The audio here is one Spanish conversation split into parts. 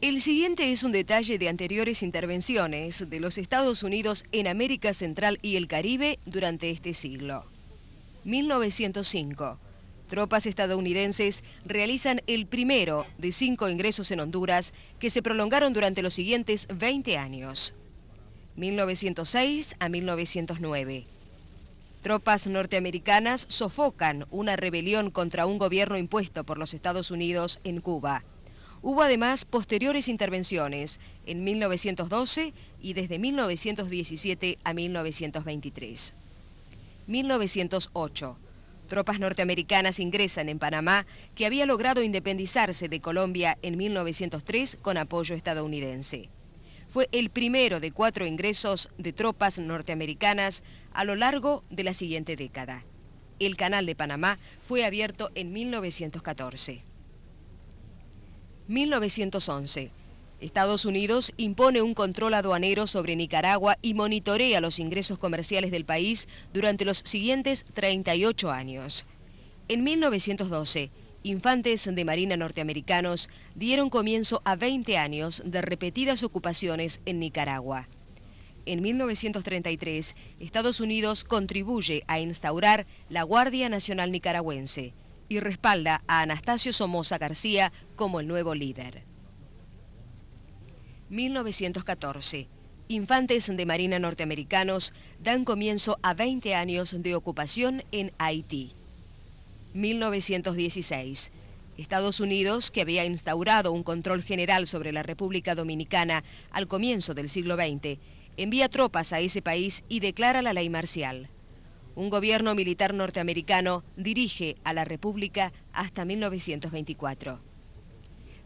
El siguiente es un detalle de anteriores intervenciones de los Estados Unidos en América Central y el Caribe durante este siglo. 1905. Tropas estadounidenses realizan el primero de cinco ingresos en Honduras que se prolongaron durante los siguientes 20 años. 1906 a 1909. Tropas norteamericanas sofocan una rebelión contra un gobierno impuesto por los Estados Unidos en Cuba. Hubo además posteriores intervenciones en 1912 y desde 1917 a 1923. 1908. Tropas norteamericanas ingresan en Panamá, que había logrado independizarse de Colombia en 1903 con apoyo estadounidense. Fue el primero de cuatro ingresos de tropas norteamericanas a lo largo de la siguiente década. El Canal de Panamá fue abierto en 1914. 1911. Estados Unidos impone un control aduanero sobre Nicaragua y monitorea los ingresos comerciales del país durante los siguientes 38 años. En 1912, infantes de Marina norteamericanos dieron comienzo a 20 años de repetidas ocupaciones en Nicaragua. En 1933, Estados Unidos contribuye a instaurar la Guardia Nacional Nicaragüense y respalda a Anastasio Somoza García como el nuevo líder. 1914. Infantes de Marina norteamericanos dan comienzo a 20 años de ocupación en Haití. 1916. Estados Unidos, que había instaurado un control general sobre la República Dominicana al comienzo del siglo XX, envía tropas a ese país y declara la ley marcial. Un gobierno militar norteamericano dirige a la República hasta 1924.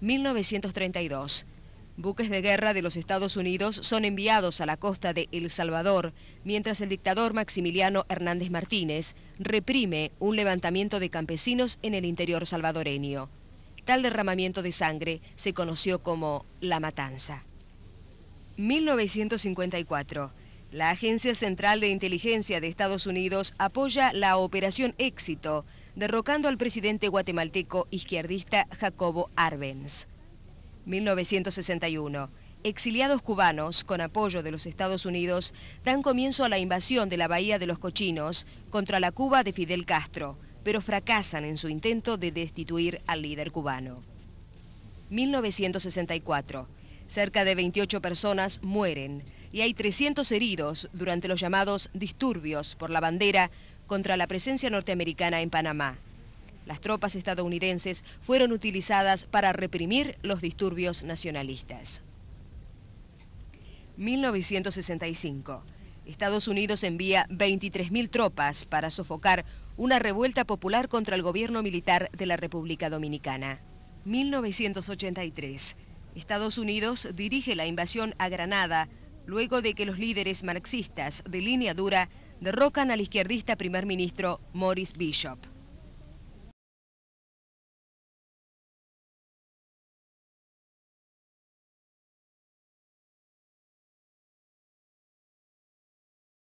1932. Buques de guerra de los Estados Unidos son enviados a la costa de El Salvador, mientras el dictador Maximiliano Hernández Martínez reprime un levantamiento de campesinos en el interior salvadoreño. Tal derramamiento de sangre se conoció como la matanza. 1954. La Agencia Central de Inteligencia de Estados Unidos apoya la Operación Éxito, derrocando al presidente guatemalteco izquierdista Jacobo Arbenz. 1961. Exiliados cubanos, con apoyo de los Estados Unidos, dan comienzo a la invasión de la Bahía de los Cochinos contra la Cuba de Fidel Castro, pero fracasan en su intento de destituir al líder cubano. 1964. Cerca de 28 personas mueren y hay 300 heridos durante los llamados disturbios por la bandera contra la presencia norteamericana en Panamá. Las tropas estadounidenses fueron utilizadas para reprimir los disturbios nacionalistas. 1965. Estados Unidos envía 23.000 tropas para sofocar una revuelta popular contra el gobierno militar de la República Dominicana. 1983. Estados Unidos dirige la invasión a Granada luego de que los líderes marxistas de línea dura derrocan al izquierdista primer ministro Morris Bishop.